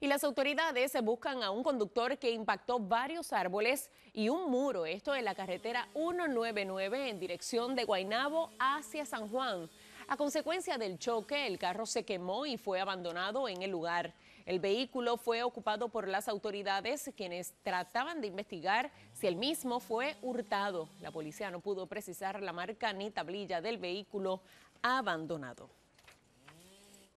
Y las autoridades buscan a un conductor que impactó varios árboles y un muro, esto en la carretera 199 en dirección de Guaynabo hacia San Juan. A consecuencia del choque, el carro se quemó y fue abandonado en el lugar. El vehículo fue ocupado por las autoridades, quienes trataban de investigar si el mismo fue hurtado. La policía no pudo precisar la marca ni tablilla del vehículo abandonado.